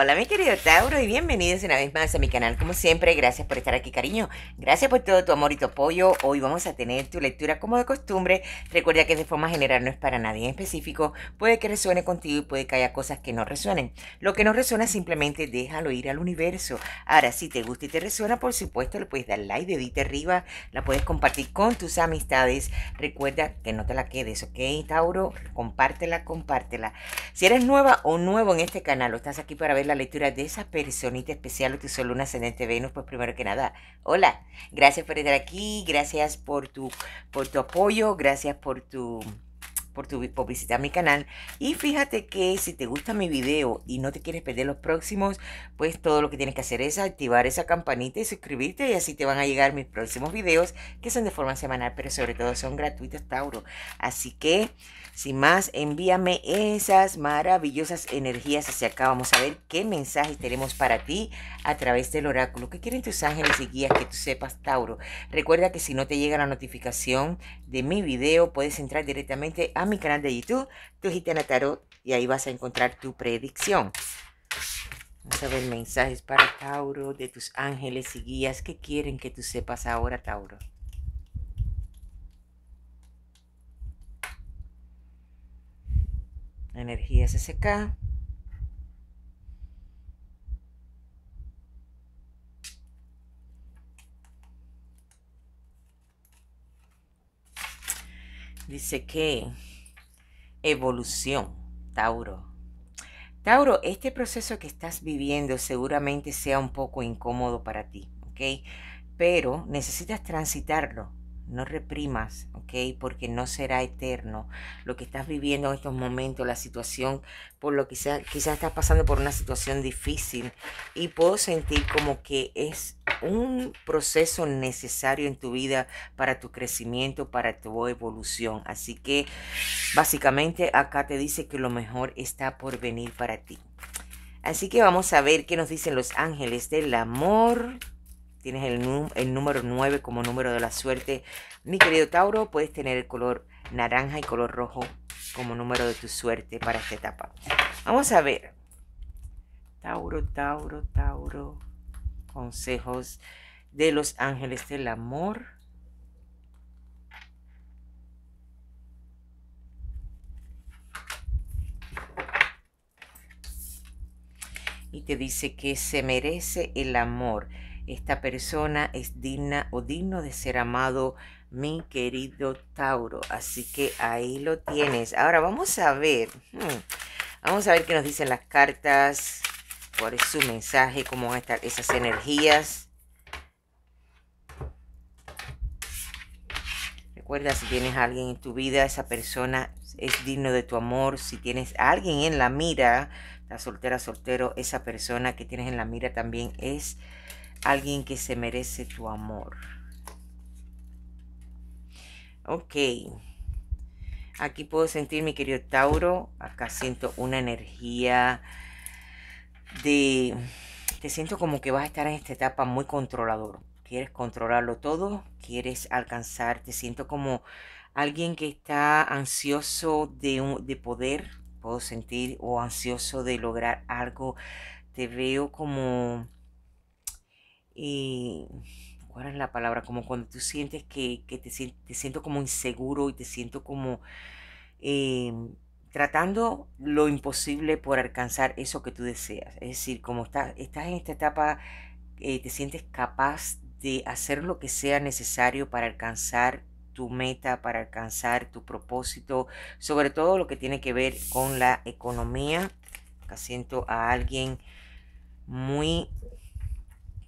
Hola mi querido Tauro y bienvenidos una vez más a mi canal. Como siempre, gracias por estar aquí cariño. Gracias por todo tu amor y tu apoyo. Hoy vamos a tener tu lectura como de costumbre. Recuerda que de forma general no es para nadie en específico. Puede que resuene contigo y puede que haya cosas que no resuenen. Lo que no resuena simplemente déjalo ir al universo. Ahora, si te gusta y te resuena, por supuesto le puedes dar like, dedito arriba. La puedes compartir con tus amistades. Recuerda que no te la quedes, ¿ok Tauro? Compártela, compártela. Si eres nueva o nuevo en este canal o estás aquí para ver la lectura de esa personita especial que solo un Ascendente Venus, pues primero que nada, hola, gracias por estar aquí, gracias por tu, por tu apoyo, gracias por tu por tu visitar mi canal. Y fíjate que si te gusta mi video y no te quieres perder los próximos, pues todo lo que tienes que hacer es activar esa campanita y suscribirte y así te van a llegar mis próximos videos que son de forma semanal, pero sobre todo son gratuitos, Tauro. Así que, sin más, envíame esas maravillosas energías hacia acá. Vamos a ver qué mensajes tenemos para ti a través del oráculo. ¿Qué quieren tus ángeles y guías que tú sepas, Tauro? Recuerda que si no te llega la notificación de mi video, puedes entrar directamente a a mi canal de YouTube, Tu Gitana Tarot, y ahí vas a encontrar tu predicción. Vamos a ver mensajes para Tauro de tus ángeles y guías. que quieren que tú sepas ahora, Tauro? La Energía seca. Dice que Evolución, Tauro. Tauro, este proceso que estás viviendo seguramente sea un poco incómodo para ti, ¿ok? Pero necesitas transitarlo no reprimas, ¿ok? Porque no será eterno. Lo que estás viviendo en estos momentos, la situación, por lo que quizás estás pasando por una situación difícil y puedo sentir como que es un proceso necesario en tu vida para tu crecimiento, para tu evolución. Así que básicamente acá te dice que lo mejor está por venir para ti. Así que vamos a ver qué nos dicen los ángeles del amor. Tienes el, número 9 como número de la suerte. Mi querido Tauro, puedes tener el color naranja y color rojo como número de tu suerte para esta etapa. Vamos a ver. Tauro, Tauro, Tauro. Consejos de los ángeles del amor. Y te dice que se merece el amor esta persona es digna o digno de ser amado, mi querido Tauro. Así que ahí lo tienes. Ahora vamos a ver, hmm, vamos a ver qué nos dicen las cartas, cuál es su mensaje, cómo van a estar esas energías. Recuerda, si tienes a alguien en tu vida, esa persona es digno de tu amor. Si tienes a alguien en la mira, la soltera, soltero, esa persona que tienes en la mira también es alguien que se merece tu amor. Ok. Aquí puedo sentir, mi querido Tauro, acá siento una energía de... Te siento como que vas a estar en esta etapa muy controlador. Quieres controlarlo todo, quieres alcanzar, te siento como alguien que está ansioso de, de poder, puedo sentir, o ansioso de lograr algo. Te veo como eh, ¿cuál es la palabra? Como cuando tú sientes que, que te, te, siento como inseguro y te siento como em, tratando lo imposible por alcanzar eso que tú deseas. Es decir, como estás, estás en esta etapa, eh, te sientes capaz de hacer lo que sea necesario para alcanzar tu meta, para alcanzar tu propósito, sobre todo lo que tiene que ver con la economía. siento a alguien muy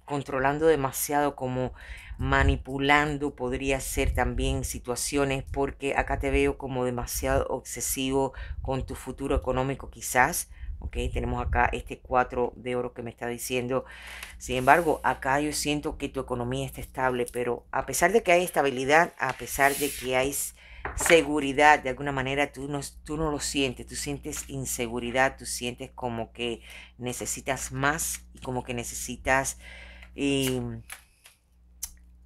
controlando demasiado, como manipulando, podría ser también situaciones, porque acá te veo como demasiado obsesivo con tu futuro económico quizás. ¿ok? Tenemos acá este 4 de oro que me está diciendo. Sin embargo, acá yo siento que tu economía está estable, pero a pesar de que hay estabilidad, a pesar de que hay seguridad, de alguna manera tú no, tú no lo sientes, tú sientes inseguridad, tú sientes como que necesitas más y como que necesitas Mm,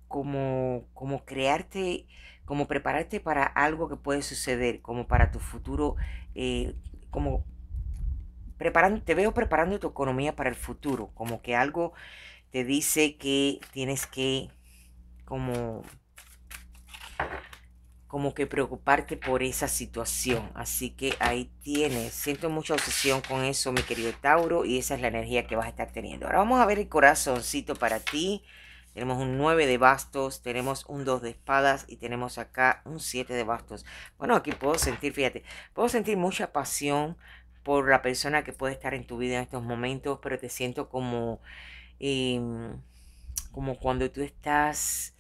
como, como crearte, como prepararte para algo que puede suceder, como para tu futuro, eh, como preparando, te veo preparando tu economía para el futuro, como que algo te dice que tienes que como como que preocuparte por esa situación. Así que ahí tienes. Siento mucha obsesión con eso, mi querido Tauro, y esa es la energía que vas a estar teniendo. Ahora vamos a ver el corazoncito para ti. Tenemos un 9 de bastos, tenemos un 2 de espadas y tenemos acá un 7 de bastos. Bueno, aquí puedo sentir, fíjate, puedo sentir mucha pasión por la persona que puede estar en tu vida en estos momentos, pero te siento como, em, como cuando tú estás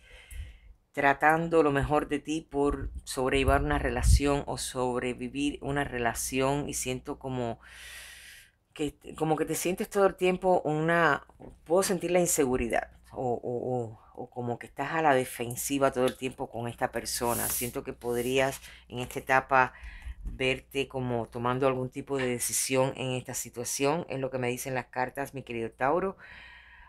tratando lo mejor de ti por sobrevivir una relación o sobrevivir una relación y siento como que, como que te sientes todo el tiempo una, puedo sentir la inseguridad o, o, o como que estás a la defensiva todo el tiempo con esta persona. Siento que podrías en esta etapa verte como tomando algún tipo de decisión en esta situación, es lo que me dicen las cartas, mi querido Tauro.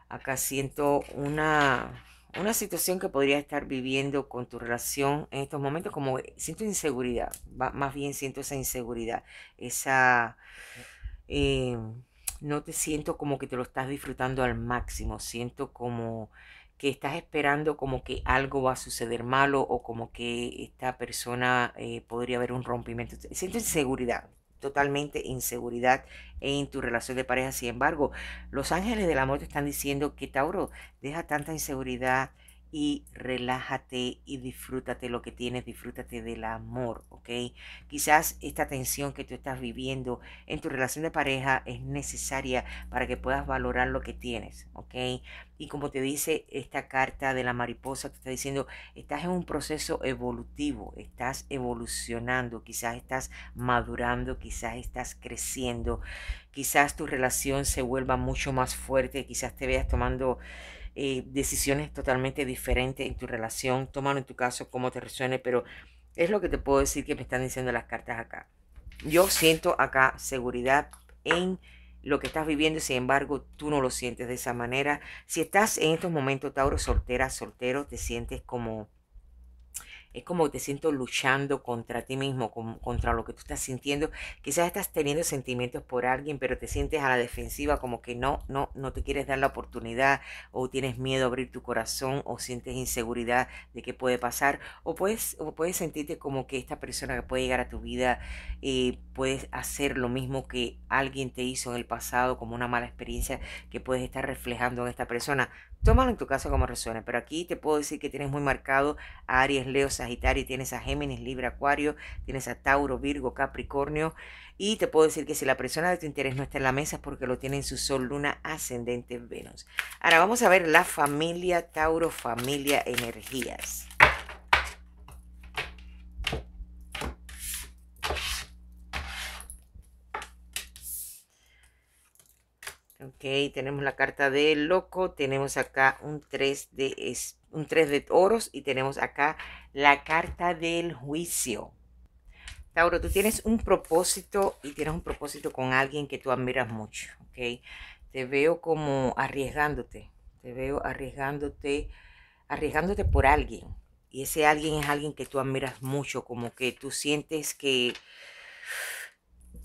Acá siento una una situación que podría estar viviendo con tu relación en estos momentos, como eh, siento inseguridad, más bien siento esa inseguridad, esa... Eh. Eh, no te siento como que te lo estás disfrutando al máximo, siento como que estás esperando como que algo va a suceder malo o como que esta persona podría haber un rompimiento. Siento inseguridad, totalmente inseguridad en tu relación de pareja. Sin embargo, los ángeles del amor te están diciendo que Tauro, deja tanta inseguridad, y relájate y disfrútate lo que tienes, disfrútate del amor, ¿ok? Quizás esta tensión que tú estás viviendo en tu relación de pareja es necesaria para que puedas valorar lo que tienes, ¿ok? Y como te dice esta carta de la mariposa, te está diciendo, estás en un proceso evolutivo, estás evolucionando, quizás estás madurando, quizás estás creciendo, quizás tu relación se vuelva mucho más fuerte, quizás te veas tomando eh, decisiones totalmente diferentes en tu relación. tomando en tu caso como te resuene, pero es lo que te puedo decir que me están diciendo las cartas acá. Yo siento acá seguridad en lo que estás viviendo, sin embargo, tú no lo sientes de esa manera. Si estás en estos momentos, Tauro, soltera, soltero, te sientes como es como te siento luchando contra ti mismo, contra lo que tú estás sintiendo. Quizás estás teniendo sentimientos por alguien, pero te sientes a la defensiva como que no, no, no te quieres dar la oportunidad o tienes miedo a abrir tu corazón o sientes inseguridad de qué puede pasar o puedes, o puedes sentirte como que esta persona que puede llegar a tu vida eh, puedes hacer lo mismo que alguien te hizo en el pasado como una mala experiencia que puedes estar reflejando en esta persona. Tómalo en tu casa como resuene, pero aquí te puedo decir que tienes muy marcado a Aries, Leo, Sagitario, tienes a Géminis, Libra, Acuario, tienes a Tauro, Virgo, Capricornio y te puedo decir que si la persona de tu interés no está en la mesa es porque lo tiene en su Sol, Luna, Ascendente, Venus. Ahora vamos a ver la familia Tauro, familia Energías. Ok, tenemos la carta del loco, tenemos acá un 3 de, un 3 de oros y tenemos acá la carta del juicio. Tauro, tú tienes un propósito y tienes un propósito con alguien que tú admiras mucho, ¿ok? Te veo como arriesgándote, te veo arriesgándote, arriesgándote por alguien. Y ese alguien es alguien que tú admiras mucho, como que tú sientes que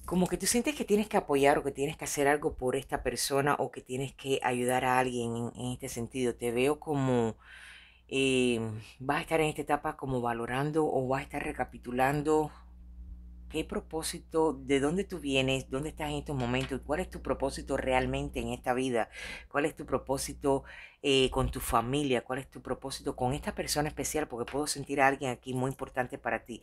como que tú sientes que tienes que apoyar o que tienes que hacer algo por esta persona o que tienes que ayudar a alguien en, este sentido. Te veo como eh, vas a estar en esta etapa como valorando o vas a estar recapitulando qué propósito, de dónde tú vienes, dónde estás en estos momentos, cuál es tu propósito realmente en esta vida, cuál es tu propósito eh, con tu familia, cuál es tu propósito con esta persona especial, porque puedo sentir a alguien aquí muy importante para ti.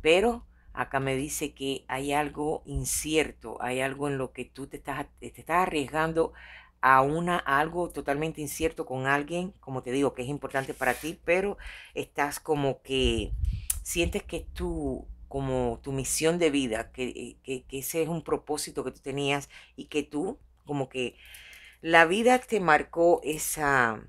Pero acá me dice que hay algo incierto, hay algo en lo que tú te estás, te arriesgando a, una, algo totalmente incierto con alguien, como te digo, que es importante para ti, pero estás como que sientes que es tu, como tu misión de vida, eh, que, que, ese es un propósito que tú tenías y que tú, como que la vida te marcó esa,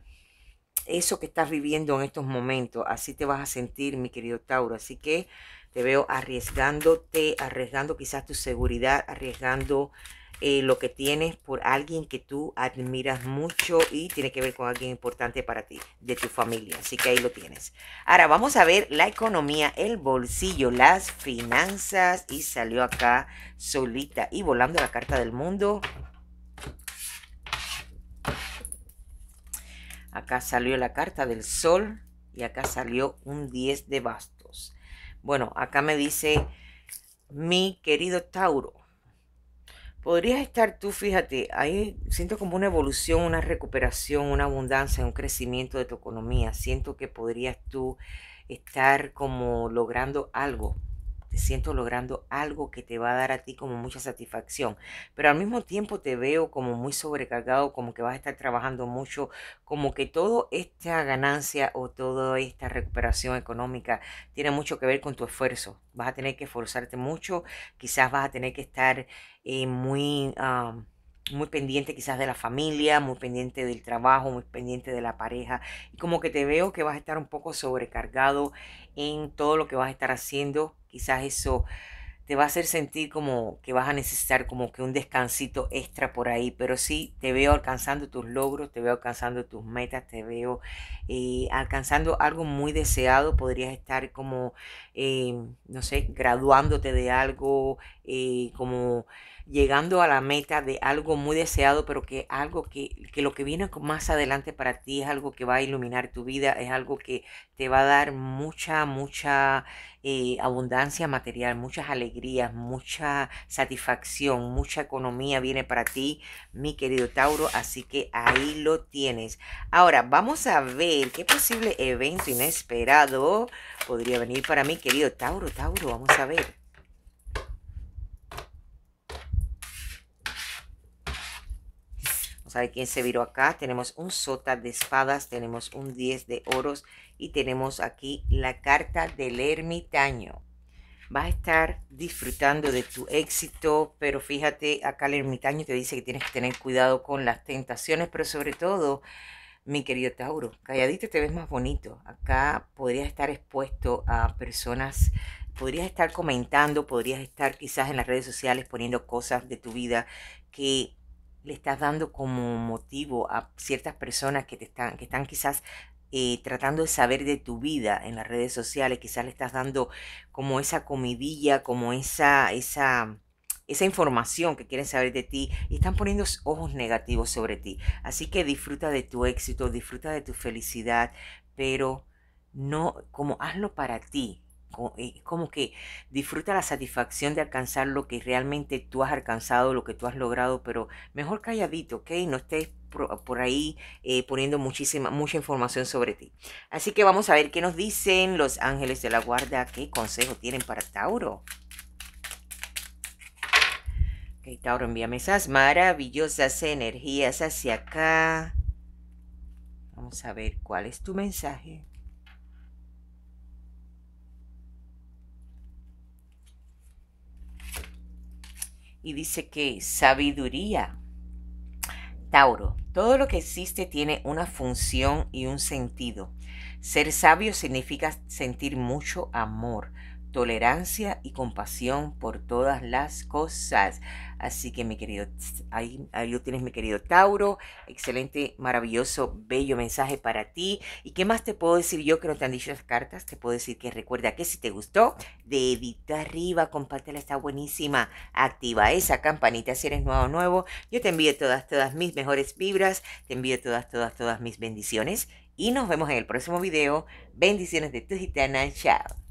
eso que estás viviendo en estos momentos. Así te vas a sentir, mi querido Tauro. Así que te veo arriesgándote, arriesgando quizás tu seguridad, arriesgando eh, lo que tienes por alguien que tú admiras mucho y tiene que ver con alguien importante para ti, de tu familia. Así que ahí lo tienes. Ahora vamos a ver la economía, el bolsillo, las finanzas y salió acá solita y volando la carta del mundo. Acá salió la carta del sol y acá salió un 10 de bastos. Bueno, acá me dice mi querido Tauro. Podrías estar tú, fíjate, ahí siento como una evolución, una recuperación, una abundancia, un crecimiento de tu economía. Siento que podrías tú estar como logrando algo siento logrando algo que te va a dar a ti como mucha satisfacción, pero al mismo tiempo te veo como muy sobrecargado, como que vas a estar trabajando mucho, como que toda esta ganancia o toda esta recuperación económica tiene mucho que ver con tu esfuerzo. Vas a tener que esforzarte mucho, quizás vas a tener que estar eh, muy muy pendiente quizás de la familia, muy pendiente del trabajo, muy pendiente de la pareja. Y como que te veo que vas a estar un poco sobrecargado en todo lo que vas a estar haciendo. Quizás eso te va a hacer sentir como que vas a necesitar como que un descansito extra por ahí, pero sí te veo alcanzando tus logros, te veo alcanzando tus metas, te veo eh, alcanzando algo muy deseado, podrías estar como, eh, no sé, graduándote de algo, eh, como llegando a la meta de algo muy deseado, pero que algo que, que, lo que viene más adelante para ti es algo que va a iluminar tu vida, es algo que te va a dar mucha, mucha eh, abundancia material, muchas alegrías, mucha satisfacción, mucha economía viene para ti, mi querido Tauro, así que ahí lo tienes. Ahora, vamos a ver qué posible evento inesperado podría venir para mí, querido Tauro, Tauro, vamos a ver. sabe quién se viró acá. Tenemos un sota de espadas, tenemos un 10 de oros y tenemos aquí la carta del ermitaño. Vas a estar disfrutando de tu éxito, pero fíjate, acá el ermitaño te dice que tienes que tener cuidado con las tentaciones, pero sobre todo, mi querido Tauro, calladito te ves más bonito. Acá podrías estar expuesto a personas podrías estar comentando, podrías estar quizás en las redes sociales poniendo cosas de tu vida que le estás dando como motivo a ciertas personas que, te están, que están quizás eh, tratando de saber de tu vida en las redes sociales, quizás le estás dando como esa comidilla, como esa, esa, esa información que quieren saber de ti y están poniendo ojos negativos sobre ti. Así que disfruta de tu éxito, disfruta de tu felicidad, pero no, como hazlo para ti, eh, como que disfruta la satisfacción de alcanzar lo que realmente tú has alcanzado, lo que tú has logrado, pero mejor calladito, ¿ok? No estés por ahí eh, poniendo muchísima, mucha información sobre ti. Así que vamos a ver qué nos dicen los ángeles de la guarda, qué consejo tienen para Tauro. Ok, Tauro, envíame esas maravillosas energías hacia acá. Vamos a ver cuál es tu mensaje. y dice que sabiduría. Tauro, todo lo que existe tiene una función y un sentido. Ser sabio significa sentir mucho amor, tolerancia y compasión por todas las cosas. Así que mi querido, ahí, ahí, lo tienes mi querido Tauro, excelente, maravilloso, bello mensaje para ti. ¿Y qué más te puedo decir yo que no te han dicho las cartas? Te puedo decir que recuerda que si te gustó, dedito arriba, compártela, está buenísima. Activa esa campanita si eres nuevo o nuevo. Yo te envío todas, todas mis mejores vibras, te envío todas, todas, todas mis bendiciones. Y nos vemos en el próximo video. Bendiciones de tu gitana. Chao.